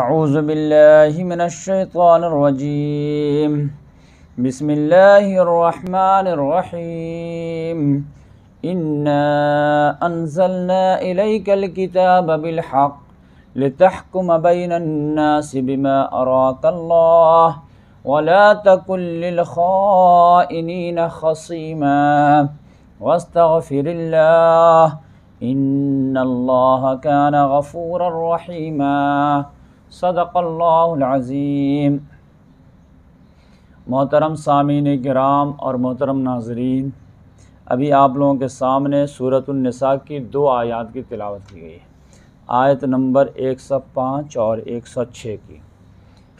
أعوذ بالله من الشيطان الرجيم بسم الله الرحمن الرحيم إنا أنزلنا إليك الكتاب بالحق لتحكم بين الناس بما أراك الله ولا تكن للخائنين خصيما واستغفر الله إن الله كان غفورا رحيما सदक़ल्लाज़ीम मोहतरम सामीन कराम और मोहतरम नाजरीन अभी आप लोगों के सामने सूरतनसा की दो आयात की तिलावत की गई है आयत नंबर एक सौ पाँच और एक सौ छः की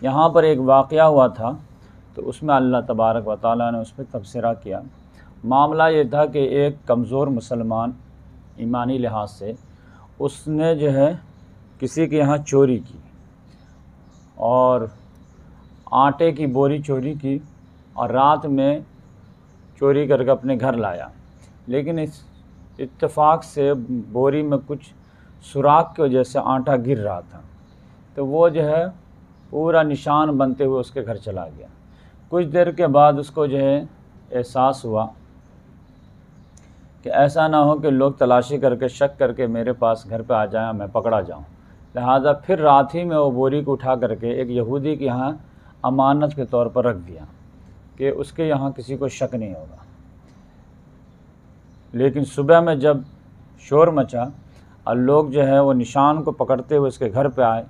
यहाँ पर एक वाक़ा हुआ था तो उसमें अल्लाह तबारक व ताली ने उस पर तबसरा किया मामला ये था कि एक कमज़ोर मुसलमान ईमानी लिहाज से उसने जो है किसी के यहाँ चोरी की और आटे की बोरी चोरी की और रात में चोरी करके अपने घर लाया लेकिन इस इत्तेफाक से बोरी में कुछ सुराख की वजह से आटा गिर रहा था तो वो जो है पूरा निशान बनते हुए उसके घर चला गया कुछ देर के बाद उसको जो है एहसास हुआ कि ऐसा ना हो कि लोग तलाशी करके शक करके मेरे पास घर पे आ जाएं मैं पकड़ा जाऊं लिहाजा फिर रात ही में वो बोरी को उठा करके एक यहूदी के यहाँ अमानत के तौर पर रख दिया कि उसके यहाँ किसी को शक नहीं होगा लेकिन सुबह में जब शोर मचा और लोग जो है वो निशान को पकड़ते हुए उसके घर पे आए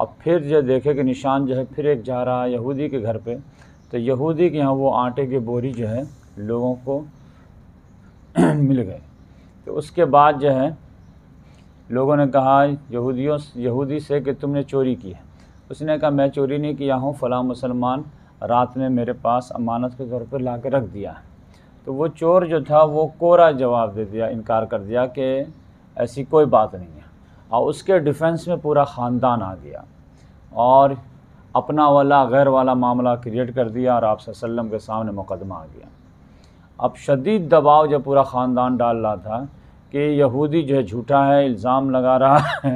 और फिर जो देखे कि निशान जो है फिर एक जा रहा है यहूदी के घर पे तो यहूदी के यहाँ वो आटे की बोरी जो है लोगों को मिल गए तो उसके बाद जो है लोगों ने कहा यहूदियों यहूदी से कि तुमने चोरी की है उसने कहा मैं चोरी नहीं किया हूँ फ़लाँ मुसलमान रात में मेरे पास अमानत के तौर पर ला के रख दिया तो वो चोर जो था वो कोरा जवाब दे दिया इनकार कर दिया कि ऐसी कोई बात नहीं है और उसके डिफेंस में पूरा ख़ानदान आ गया और अपना वाला गैर वाला मामला क्रिएट कर दिया और आपसे वसल्लम के सामने मुकदमा आ गया अब शदीद दबाव जब पूरा ख़ानदान डाल रहा था कि यहूदी जो है झूठा है इल्ज़ाम लगा रहा है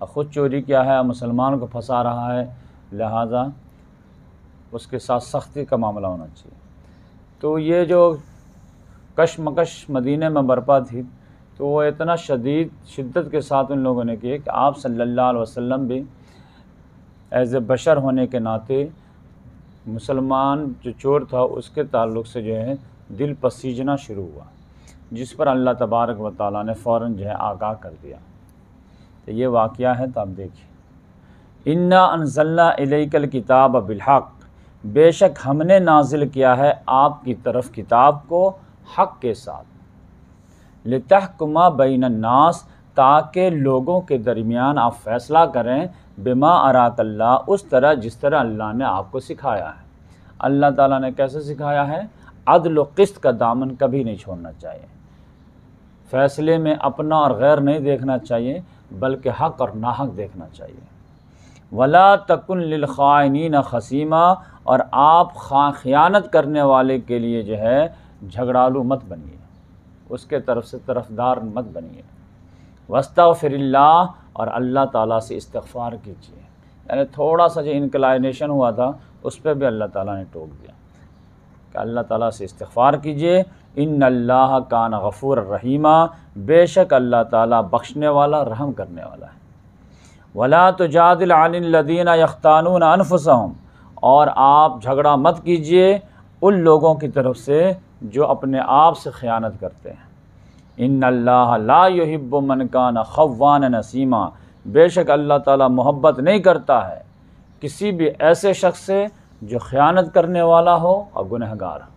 और ख़ुद चोरी किया है मुसलमान को फंसा रहा है लिहाजा उसके साथ सख्ती का मामला होना चाहिए तो ये जो कशमकश मदीने में बरपा थी तो वो इतना शदीद शिद्दत के साथ उन लोगों ने किए कि आप सल्लल्लाहु अलैहि वसल्लम भी एज ए बशर होने के नाते मुसलमान जो चोर था उसके ताल्लुक़ से जो है दिल पसीजना शुरू हुआ जिस पर अल्लाह तबारक व ताली ने फ़ौर जो है आगाह कर दिया तो ये वाक़ है तो आप देखिए इन्ना अनजल्ला इलेकल किताब बिलहक बेशक हमने नाजिल किया है आपकी तरफ किताब को हक के साथ लतहकुमा बैन नास ताकि लोगों के दरमियान आप फैसला करें बिमा अराकल्ला उस तरह जिस तरह अल्लाह ने आपको सिखाया है अल्लाह ताला ने कैसे सिखाया है अदल का दामन कभी नहीं छोड़ना चाहिए फैसले में अपना और गैर नहीं देखना चाहिए बल्कि हक और नाहक देखना चाहिए वला तकन लिलखाइनिन खसीमा और आप खयानत करने वाले के लिए जो है झगड़ालू मत बनिए उसके तरफ से तरफदार मत बनिए वस्ता फिरल्ला और अल्लाह ताला से इस्तफ़ार कीजिए यानी थोड़ा सा जो इनकलाइनेशन हुआ था उस पर भी अल्लाह ताला ने टोक दिया कि अल्लाह ताला से इस्तफ़ार कीजिए इन अल्लाह कान गफ़ूर रहीमा बेशक अल्लाह ताला बख्शने वाला रहम करने वाला है वला तो जादिलदीन यख्तानून अनफसम और आप झगड़ा मत कीजिए उन लोगों की तरफ से जो अपने आप से ख़यानत करते हैं इन अल्लाह ला मन कान खवान नसीमा बेशक अल्लाह ताला मोहब्बत नहीं करता है किसी भी ऐसे शख्स से जो ख़यानत करने वाला हो और गुनहगार हो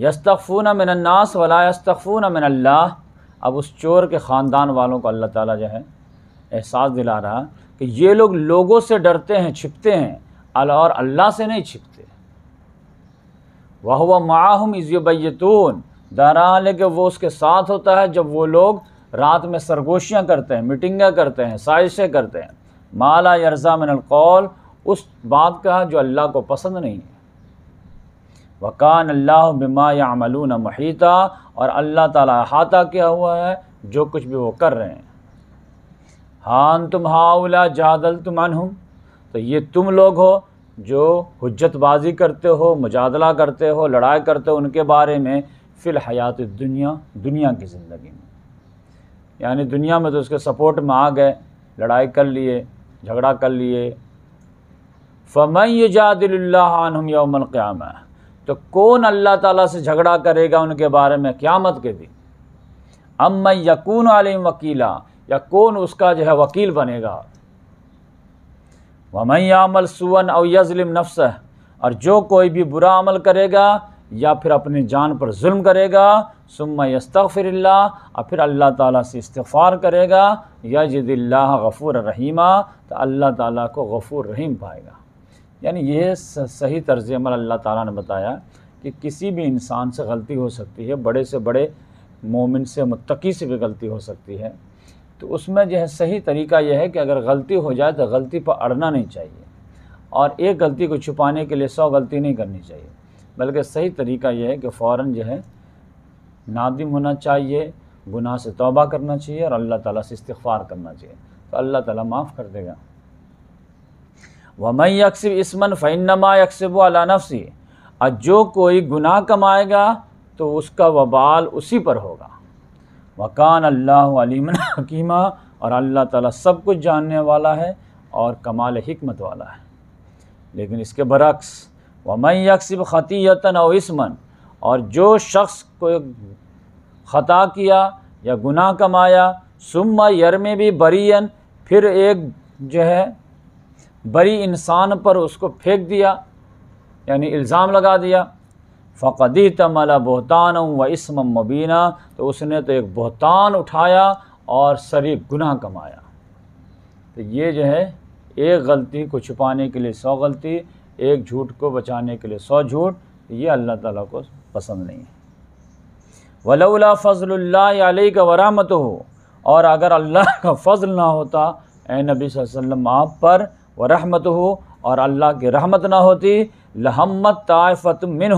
यस्तफ़ून मिनन्नास वला यस्तफ़ून मिनल्लाह अब उस चोर के ख़ानदान वालों को अल्लाह ताला जो है एहसास दिला रहा कि ये लोग लोगों से डरते हैं छिपते हैं और अल्लाह से नहीं छिपते वह हुआ माहम इज़बैतून दरअल के वो उसके साथ होता है जब वो लोग रात में सरगोशियाँ करते हैं मीटिंगा करते हैं साजिशें करते हैं माला यरजा मिनल कौल उस बात का जो अल्लाह को पसंद नहीं है वक़ान अल्लाह बिमा न महीता और अल्लाह ताला अहाता किया हुआ है जो कुछ भी वो कर रहे हैं हान तुम हाउला जादल तुम अनहम तो ये तुम लोग हो जो हजतबाजी करते हो मुजादला करते हो लड़ाई करते हो उनके बारे में फ़िल हयात दुनिया दुनिया की ज़िंदगी में यानी दुनिया में तो उसके सपोर्ट में आ गए लड़ाई कर लिए झगड़ा कर लिए फ़मन जादिल्ला आनहम यौमल क़्याम तो कौन अल्लाह ताला से झगड़ा करेगा उनके बारे में क़्यामत के दिन अम मैं यकून आलिम वकीला या कौन उसका जो है वकील बनेगा वमई अमल सुवन और यजलिम नफ्स और जो कोई भी बुरा अमल करेगा या फिर अपनी जान पर जुल्म करेगा सुम्मा यस्तफ़िरल्ला और फिर अल्लाह ताला से इस्तफ़ार करेगा यजदिल्ला गफ़ूर रहीमा तो अल्लाह ताला को गफ़ूर रहीम पाएगा यानी यह सही तर्ज अमल अल्लाह ताला ने बताया कि किसी भी इंसान से गलती हो सकती है बड़े से बड़े मोमिन से मुतकी से भी गलती हो सकती है तो उसमें जो है सही तरीका यह है कि अगर गलती हो जाए तो गलती पर अड़ना नहीं चाहिए और एक गलती को छुपाने के लिए सौ गलती नहीं करनी चाहिए बल्कि सही तरीका यह है कि फ़ौर जो है नादिम होना चाहिए गुनाह से तौबा करना चाहिए और अल्लाह ताला से इस्तफ़ार करना चाहिए तो अल्लाह ताला माफ़ कर देगा वमई यकसब इसमन फ़ैनमा यकसब अला नफसी और जो कोई गुनाह कमाएगा तो उसका वबाल उसी पर होगा वकान अल्लाह अलीमन हकीमा और अल्लाह ताला सब कुछ जानने वाला है और कमाल हमत वाला है लेकिन इसके बरक्स वमई यकसब ख़तीयता और इसमन और जो शख्स को ख़ता किया या गुनाह कमाया सुम्मा यरमे भी बरियन फिर एक जो है बरी इंसान पर उसको फेंक दिया यानी इल्ज़ाम लगा दिया फ़कदी तमला बहतान व इसम मुबीना तो उसने तो एक बहतान उठाया और सरी गुनाह कमाया तो ये जो है एक गलती को छुपाने के लिए सौ गलती एक झूठ को बचाने के लिए सौ झूठ ये अल्लाह ताला को पसंद नहीं है वलौला फ़जल का वरामत हो और अगर अल्लाह का फ़जल ना होता ए नबी वसल्लम आप पर व रहमत हो और अल्लाह की रहमत ना होती लहम्मत ताइफ़त मिन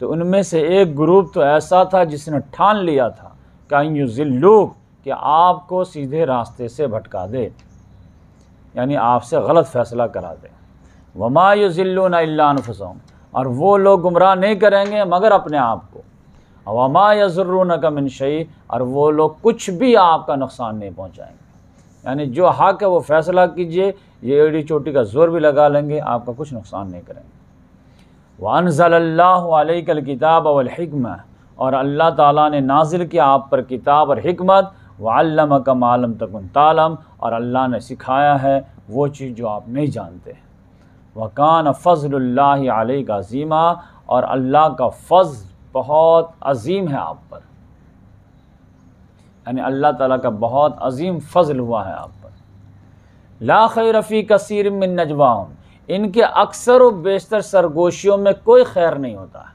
तो उनमें से एक ग्रुप तो ऐसा था जिसने ठान लिया था यू युजिल्लूक कि आपको सीधे रास्ते से भटका दे यानी आपसे गलत फ़ैसला करा दे वमा युजिल्लून अल्लाफसम और वो लोग गुमराह नहीं करेंगे मगर अपने आप को अवमा यजर्रून का शई और वो लोग कुछ भी आपका नुकसान नहीं पहुँचाएँगे यानी जो हक है वो फ़ैसला कीजिए ये एड़ी चोटी का ज़ोर भी लगा लेंगे आपका कुछ नुकसान नहीं करेंगे कल किताब अलहिकम और अल्लाह ताला ने नाजिल किया आप पर किताब और हमत वालम का मालम तकन तालम और अल्लाह ने सिखाया है वो चीज़ जो आप नहीं जानते वकान फजल का अजीमा और अल्लाह का फ़ज़ बहुत अजीम है आप पर यानी अल्लाह ताला का बहुत अजीम फ़ज़ल हुआ है आप पर ला रफ़ी कसीर कसर मिन नजवाओं इनके अक्सर व बेशतर सरगोशियों में कोई खैर नहीं होता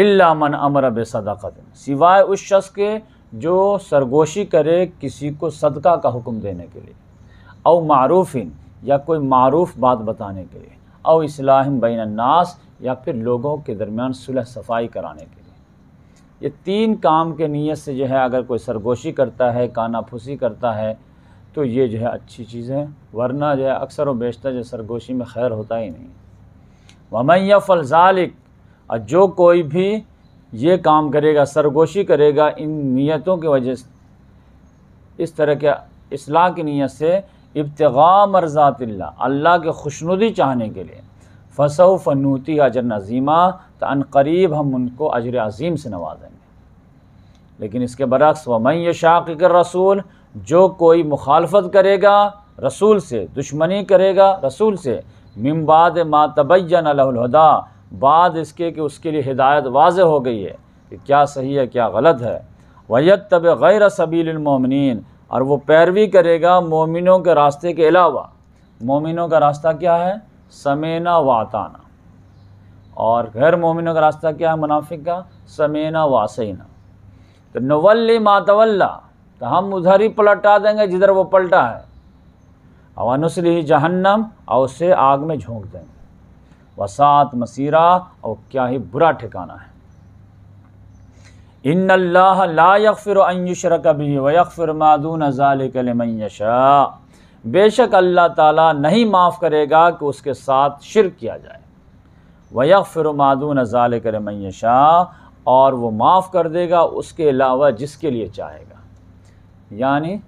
इल्ला मन अमर सदाकत सिवाय उस शख्स के जो सरगोशी करे किसी को सदका का हुक्म देने के लिए और मरूफिन या कोई मरूफ बात बताने के लिए और इस्लाह बैन नास या फिर लोगों के दरमियान सुलह सफाई कराने के लिए ये तीन काम के नीयत से जो है अगर कोई सरगोशी करता है कानाफूसी करता है तो ये जो है अच्छी चीज़ है वरना जो है अक्सर व बेशतर जो सरगोशी में खैर होता ही नहीं वमैया फलजालिक और जो कोई भी ये काम करेगा सरगोशी करेगा इन नीयतों की वजह से इस तरह के असलाह की नीयत से इब्तगा मरजातिल्ला अल्लाह के खुशनुदी चाहने के लिए फसव फनूती अजर नजीमा तो अनकरीब हम उनको अजर अजीम से नवाजेंगे लेकिन इसके बरक्स वमैय शाक़ रसूल जो कोई मुखालफत करेगा रसूल से दुश्मनी करेगा रसूल से मिमबाद मा अलहदा बाद इसके कि उसके लिए हिदायत वाज हो गई है कि क्या सही है क्या गलत है वैत तब गैर सबीलमिन और वो पैरवी करेगा मोमिनों के रास्ते के अलावा मोमिनों का रास्ता क्या है समेना वाताना और गैर मोमिनों का रास्ता क्या है मुनाफिक का समेना वासैना तो नवल्ली मातवल्ला तो हम उधर ही पलटा देंगे जिधर वो पलटा है और अनुसरी ही जहन्नम और उसे आग में झोंक देंगे वसात मसीरा और क्या ही बुरा ठिकाना है इन अल्लाह लायफ़िर अयुशर कभी वफ़िर मादून ज़ालिकलमयशा बेशक अल्लाह ताला नहीं माफ़ करेगा कि उसके साथ शिर किया जाए वफ़िर मादून ज़ालिकलमयशा और वो माफ़ कर देगा उसके अलावा जिसके लिए चाहेगा यानी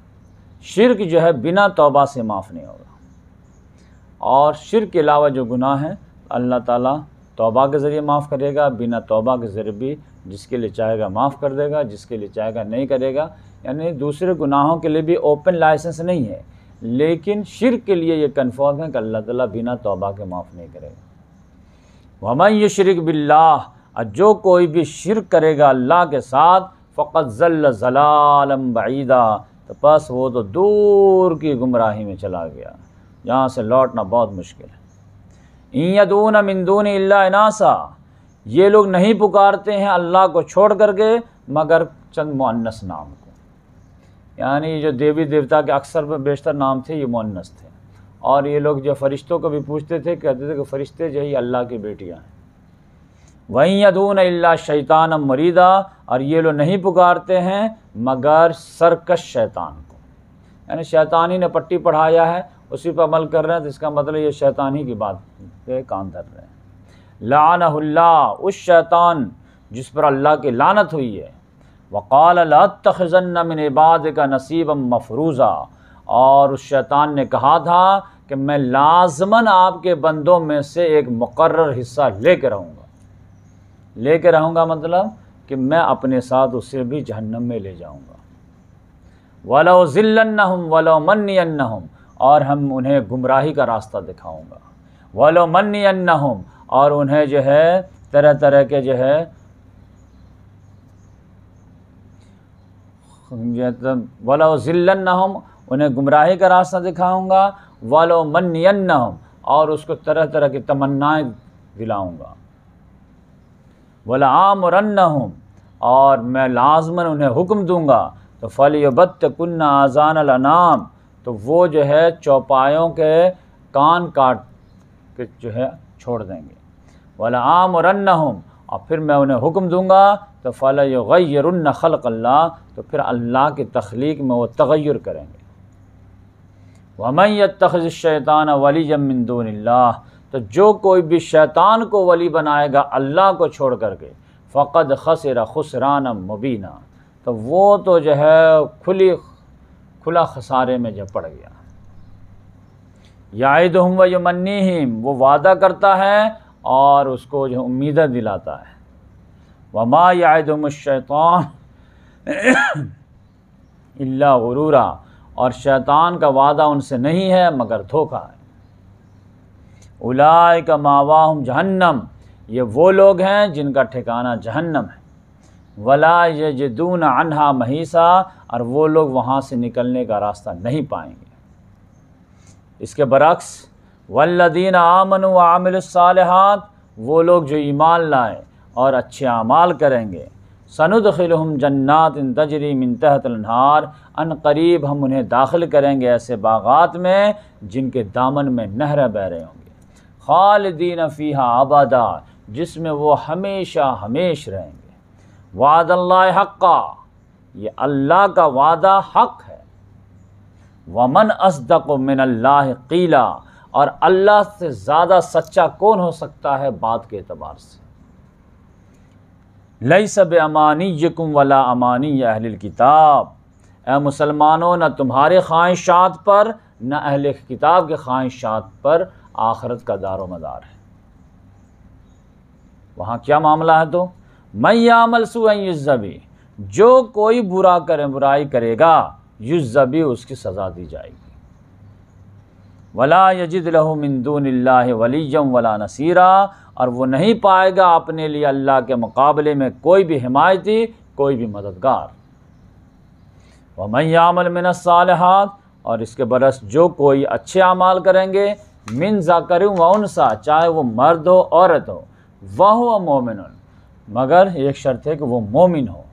शिरक जो है बिना तौबा से माफ़ नहीं होगा और शिरक के अलावा जो गुनाह है अल्लाह ताला तौबा के ज़रिए माफ़ करेगा बिना तौबा के ज़रिए भी जिसके लिए चाहेगा माफ़ कर देगा जिसके लिए चाहेगा नहीं करेगा यानी दूसरे गुनाहों के लिए भी ओपन लाइसेंस नहीं है लेकिन शिरक के लिए ये कन्फर्म है कि अल्लाह ताला बिना तौबा के माफ़ नहीं करेगा वमा ये शिरक बिल्ला जो कोई भी शिरक करेगा अल्लाह के साथ फ़कत जल जलालम बईदा तो बस वो तो दूर की गुमराही में चला गया यहाँ से लौटना बहुत मुश्किल है ईदून मंदून इनासा ये लोग नहीं पुकारते हैं अल्लाह को छोड़ करके मगर चंद मुन्नस नाम को यानी जो देवी देवता के अक्सर बेशतर नाम थे ये मुन्नस थे और ये लोग जो फरिश्तों को भी पूछते थे कहते थे कि फ़रिश्ते जो ही अल्लाह की बेटियाँ हैं वहीं यदून अल्ला शैतान मरीदा और ये लोग नहीं पुकारते हैं मगर सरकश शैतान को यानी शैतान ही ने पट्टी पढ़ाया है उसी पर अमल कर रहे हैं तो इसका मतलब ये शैतान ही की बात पे काम कर रहे हैं लान उस शैतान जिस पर अल्लाह की लानत हुई है वक़ाल तखजन मिन इबाद का नसीब मफरूज़ा और उस शैतान ने कहा था कि मैं लाजमन आपके बंदों में से एक मुकर हिस्सा ले कर रहूँगा ले कर रहूँगा मतलब कि मैं अपने साथ उसे भी जहन्नम में ले जाऊँगा वलो ज़िल्लन हम वलो मनियन हम और हम उन्हें गुमराही का रास्ता दिखाऊँगा वलो मन हम और उन्हें जो है तरह तरह के जो है मतलब वलो ज़िल्लन हम उन्हें गुमराही का रास्ता दिखाऊँगा वलो मनियन हम और उसको तरह तरह की तमन्नाएँ दिलाऊँगा वला आम और और मैं लाजमन उन्हें हुक्म दूँगा तो फल बत कन्ना आज़ान अनाम तो वो जो है चौपायों के कान काट के जो है छोड़ देंगे वाला आम और और फिर मैं उन्हें हुक्म दूँगा तो फ़ल गैरन खलकल्ला तो फिर अल्लाह की तख्लीक में वो तगैर करेंगे वमैत तखज़ शैतान वली जमिंदून तो जो कोई भी शैतान को वली बनाएगा अल्लाह को छोड़ कर के फ़कद खसरा खुसरान मुबीना तो वो तो जो है खुली खुला खसारे में जब पड़ गया याद हम व यमन्नीम वो वादा करता है और उसको जो उम्मीदें दिलाता है वमा याद शैतान इल्ला गुरूरा और शैतान का वादा उनसे नहीं है मगर धोखा है उलाय का मावाहम जहन्नम ये वो लोग हैं जिनका ठिकाना जहन्नम है वला यजदून अनहा महीसा और वो लोग वहाँ से निकलने का रास्ता नहीं पाएंगे इसके बरक्स वल्लदीन आमन व आमिलसालहत वो लोग जो ईमान लाए और अच्छे अमाल करेंगे सनुदखिलहम जन्नात इन तजरी मिन अन करीब हम उन्हें दाखिल करेंगे ऐसे बागात में जिनके दामन में नहरें बह रहे होंगे खालदीन फ़ीहा आबादा जिसमें वो हमेशा हमेश रहेंगे वाद अल्लाह हक़ ये अल्लाह का वादा हक़ है वमन असदक मिन अल्लाह कीला और अल्लाह से ज़्यादा सच्चा कौन हो सकता है बात के अतबार से लई सब अमानी यकुम वला अमानी अहल किताब ए मुसलमानों न तुम्हारे ख्वाहिशात पर न अहल किताब के ख्वाहिशात पर आखरत का दारो मदार है वहाँ क्या मामला है तो यामल सुज़बी जो कोई बुरा करे बुराई करेगा युजबी उसकी सज़ा दी जाएगी वला यजिद वली वलीजम वला नसीरा और वो नहीं पाएगा अपने लिए अल्लाह के मुकाबले में कोई भी हिमायती कोई भी मददगार यामल मिनसाल और इसके बरस जो कोई अच्छे अमाल करेंगे मिन जाकर वनसा चाहे वो मर्द हो औरत हो वह हुआ मोमिन मगर एक शर्त है कि वो मोमिन हो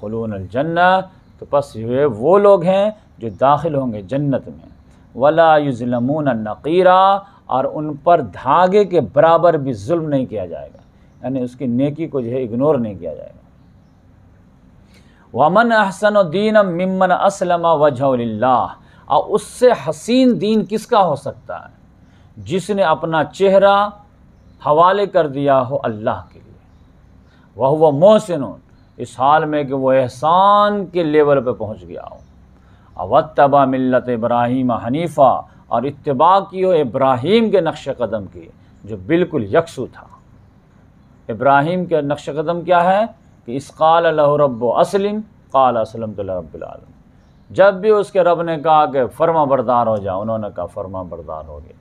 खलून अलजन्ना तो बस ये वो लोग हैं जो दाखिल होंगे जन्नत में वला युजलमून नकीरा और उन पर धागे के बराबर भी जुल्म नहीं किया जाएगा यानी उसकी नेकी को जो है इग्नोर नहीं किया जाएगा वमन अहसन दीन ममन असलमा वजह और उससे हसीन दीन किसका हो सकता है जिसने अपना चेहरा हवाले कर दिया हो अल्लाह के लिए वह वह मोहसिन इस हाल में कि वह एहसान के लेवल पर पहुँच गया हो अवतबा मिलत इब्राहिम हनीफ़ा और इतबा की हो इब्राहिम के नक्श कदम की जो बिल्कुल यकसू था इब्राहिम के नक्श कदम क्या है कि इसकाल रब असलम काल असलम तो रबालम जब भी उसके रब ने कहा कि फर्मा बरदार हो जा उन्होंने कहा फर्मा बरदार हो गया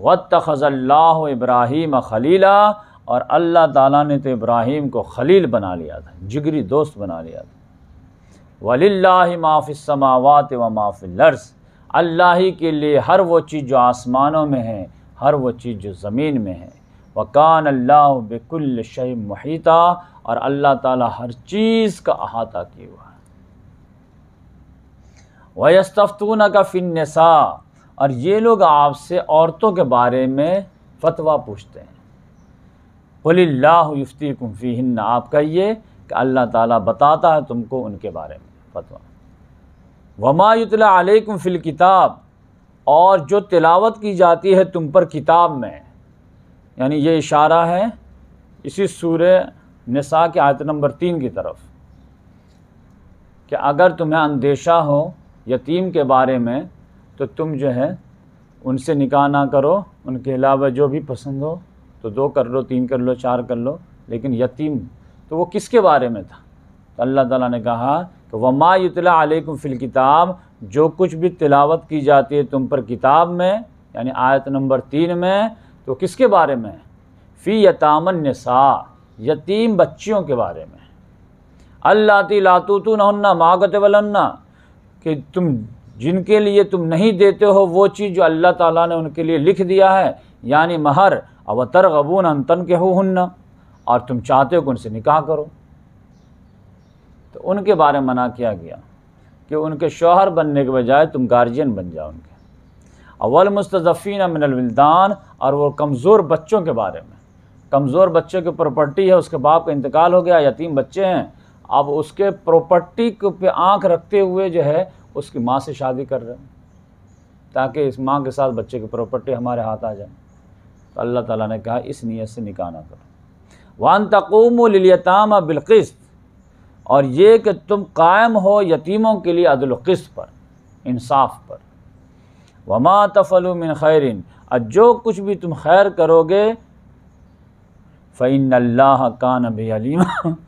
व खज़ल्ला इब्राहिम खलीला और अल्लाह ताला ने तो इब्राहिम को खलील बना लिया था जिगरी दोस्त बना लिया था वली समावत व लर्स अल्लाह ही के लिए हर वो चीज़ जो आसमानों में है हर वो चीज़ जो ज़मीन में है वकान अल्लाह बिकुल शय महीता और अल्लाह ताला हर चीज़ का अहाता किए हुआ है वयस्तफ़तून का फ़िनसा और ये लोग आपसे औरतों के बारे में फतवा पूछते हैं बोलील्लाफ्ती कुम्फ़ी हिन्न आप कहिए कि अल्लाह ताला बताता है तुमको उनके बारे में फतवा वमायुतला अलैकुम फ़िल किताब और जो तिलावत की जाती है तुम पर किताब में यानी ये इशारा है इसी सूर नसा के आयत नंबर तीन की तरफ कि अगर तुम्हें अंदेशा हो यतीम के बारे में तो तुम जो है उनसे निकाह ना करो उनके अलावा जो भी पसंद हो तो दो कर लो तीन कर लो चार कर लो लेकिन यतीम तो वो किसके बारे में था तो अल्लाह ताला ने कहा कि वमा युतला फ़िल किताब जो कुछ भी तिलावत की जाती है तुम पर किताब में यानी आयत नंबर तीन में तो किसके बारे में फ़ी यतामन नसा यतीम बच्चियों के बारे में अल्लाती लातूतू नन्ना मागत वलन्ना कि तुम जिनके लिए तुम नहीं देते हो वो चीज़ जो अल्लाह ताला ने उनके लिए लिख दिया है यानी महर अवतर गबून अंतन के हो हन्ना और तुम चाहते हो कि उनसे निकाह करो तो उनके बारे में मना किया गया कि उनके शोहर बनने के बजाय तुम गार्जियन बन जाओ उनके अवल मुस्तफ़ी अमिनदान और वो कमज़ोर बच्चों के बारे में कमज़ोर बच्चों की प्रॉपर्टी है उसके बाप का इंतकाल हो गया यतीम बच्चे हैं अब उसके प्रॉपर्टी पे आंख रखते हुए जो है उसकी माँ से शादी कर रहे हैं ताकि इस माँ के साथ बच्चे की प्रॉपर्टी हमारे हाथ आ जाए तो अल्लाह ताला ने कहा इस नीयत से निकाना करो वान तकूम लिलियताम बिलकिस्त और ये कि तुम कायम हो यतीमों के लिए अदलकिस्त पर इंसाफ पर वमा तफलमिन खैरिन और जो कुछ भी तुम खैर करोगे फ़ैन अल्लाह का नबी अलीमा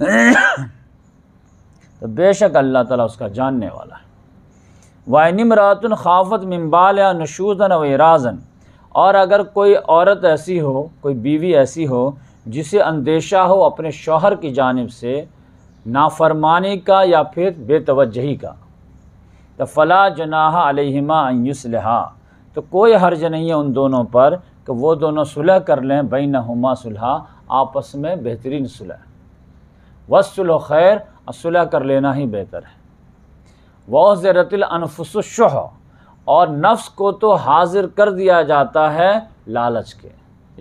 तो बेशक अल्लाह ताला उसका जानने वाला है वानमरातन खाफत मम्बाल या नशूदन व इराजन और अगर कोई औरत ऐसी हो कोई बीवी ऐसी हो जिसे अंदेशा हो अपने शोहर की जानब से नाफरमानी का या फिर बेतवजही का तो फ़ला जनाहा अलहिमा युसलहा तो कोई हर्ज नहीं है उन दोनों पर कि वो दोनों सुलह कर लें बई हुमा सुलह आपस में बेहतरीन सुलह वसल खैर असलह कर लेना ही बेहतर है वज़रतनफसुशह और नफ्स को तो हाजिर कर दिया जाता है लालच के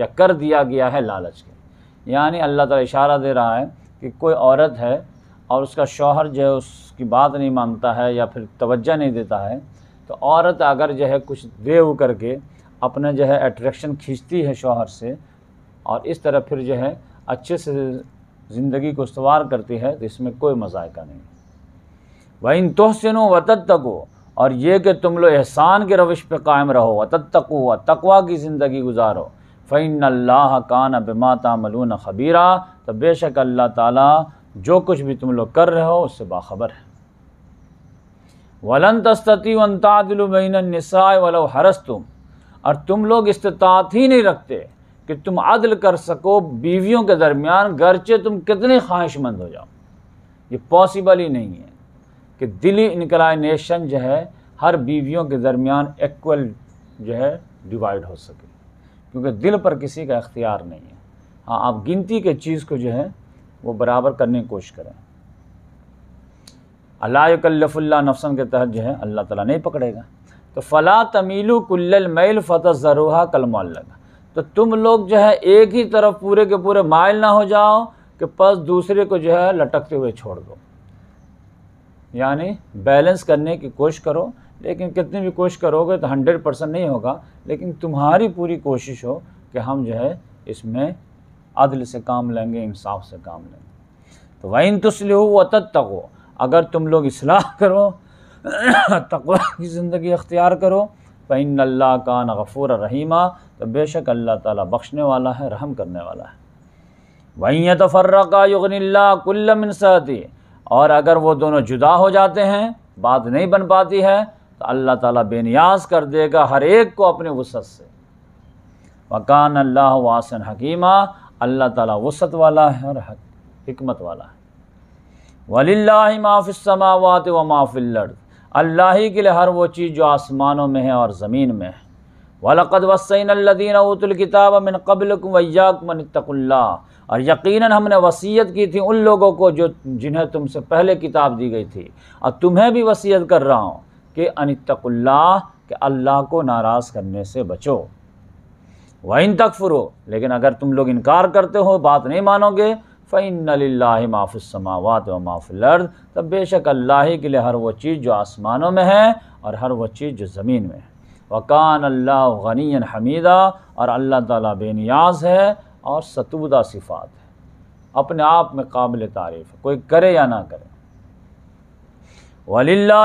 या कर दिया गया है लालच के यानी अल्लाह ताला इशारा दे रहा है कि कोई औरत है और उसका शौहर जो है उसकी बात नहीं मानता है या फिर तवज्जो नहीं देता है तो औरत अगर जो है कुछ उ करके अपना जो है अट्रैक्शन खींचती है शौहर से और इस तरह फिर जो है अच्छे से ज़िंदगी को सवार करती है तो इसमें कोई मजायका नहीं वह इन तोहसिन वतद तको और ये कि तुम लोग एहसान के रविश पर कायम रहो वतद तको हुआ तकवा की ज़िंदगी गुजारो फ़ैन अल्लाह कान बिमाता मलून खबीरा तो बेशक अल्लाह ताला जो कुछ भी तुम लोग कर रहे हो उससे बाखबर है वलन तस्तती वन तादिलबैन नसाए वलो हरस तुम और तुम लोग इस्तात ही नहीं रखते कि तुम अदल कर सको बीवियों के दरमियान गरचे तुम कितने ख्वाहिशमंद हो जाओ ये पॉसिबल ही नहीं है कि दिली इनकलाइनेशन जो है हर बीवियों के दरमियान एक्वल जो है डिवाइड हो सके क्योंकि दिल पर किसी का इख्तियार नहीं है हाँ आप गिनती के चीज़ को जो है वो बराबर करने की कोशिश करें अल्लाकल्लफुल्ला नफसन के तहत जो है अल्लाह ताला नहीं पकड़ेगा तो फ़ला तमीलू कुल्ल मैल फतः ज़रूहा कलमल्ला तो तुम लोग जो है एक ही तरफ पूरे के पूरे माइल ना हो जाओ कि बस दूसरे को जो है लटकते हुए छोड़ दो यानी बैलेंस करने की कोशिश करो लेकिन कितनी भी कोशिश करोगे तो हंड्रेड परसेंट नहीं होगा लेकिन तुम्हारी पूरी कोशिश हो कि हम जो है इसमें अदल से काम लेंगे इंसाफ से काम लेंगे तो वहीं तुस्ल हो तद तक हो अगर तुम लोग इसलाह करो तकवा की ज़िंदगी अख्तियार करो फ़ैन अल्लाह का नगफ़ूर रहीमा तो बेशक अल्लाह ताला बख्शने वाला है रहम करने वाला है वहीं तो युगनल्ला कुल्लमिन सती और अगर वो दोनों जुदा हो जाते हैं बात नहीं बन पाती है तो अल्लाह ताला बेनियाज कर देगा हर एक को अपने वसत से वकान अल्लाह वासन हकीमा अल्लाह ताला वसत वाला है और हकमत वाला है वलिल्ला समावत व माफिल्लड़ अल्लाह ही के लिए हर वो चीज़ जो आसमानों में है और ज़मीन में है वलक़द वसैन अल्लदीन उतलकिताब मिन कबल वैयाकमन तकुल्ला और यकीनन हमने वसीयत की थी उन लोगों को जो जिन्हें तुमसे पहले किताब दी गई थी और तुम्हें भी वसीयत कर रहा हूँ कि अनितकुल्ला के अल्लाह को नाराज़ करने से बचो इन तक फुरो लेकिन अगर तुम लोग इनकार करते हो बात नहीं मानोगे फ़ैन समावत व लर्द तब बेशक अल्लाह के लिए हर वो चीज़ जो आसमानों में है और हर वो चीज़ जो ज़मीन में है वकान अल्लाह गनी हमीदा और अल्लाह ताला बेनियाज है और सतूदा सिफात है अपने आप में काबिल तारीफ़ है कोई करे या ना करे वलिल्ला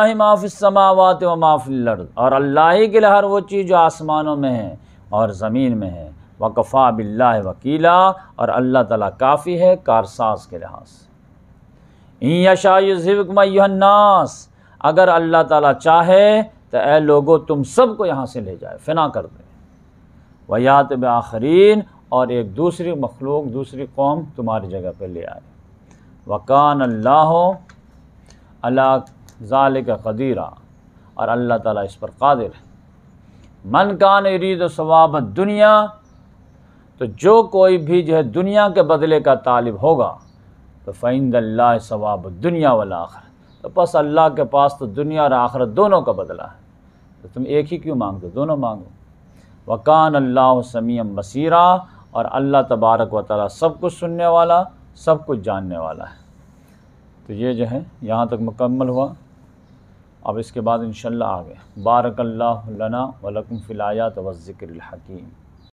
समावत व लर्द और अल्लाह के लिए हर वो चीज़ जो आसमानों में है और ज़मीन में है वकफ़ा बिल्ला वकीला और अल्लाह ताला काफ़ी है कारसाज के लिहाज से यशायुज़िबकमयन्नास अगर अल्लाह ताला चाहे तो ए लोगो तुम सब को यहाँ से ले जाए फिना कर दे वयात आखरीन और एक दूसरी मखलूक दूसरी कौम तुम्हारी जगह पर ले आए वकान अल्लाह अला ज़ाल का कदीरा और अल्लाह ताला इस पर कादिर है मन कान रीद सवाब दुनिया तो जो कोई भी जो है दुनिया के बदले का तालिब होगा तो फ़ैंद अल्लाह सवाब दुनिया वाला आखिर तो बस अल्लाह के पास तो दुनिया और आखिरत दोनों का बदला है तो तुम एक ही क्यों मांगते दोनों मांगो वकान अल्लाह समीम बसीरा और अल्लाह तबारक व ताली सब कुछ सुनने वाला सब कुछ जानने वाला है तो ये जो है यहाँ तक मुकम्मल हुआ अब इसके बाद इन गए बारक लना वलकम फ़िलायात वज़िक्र हकीम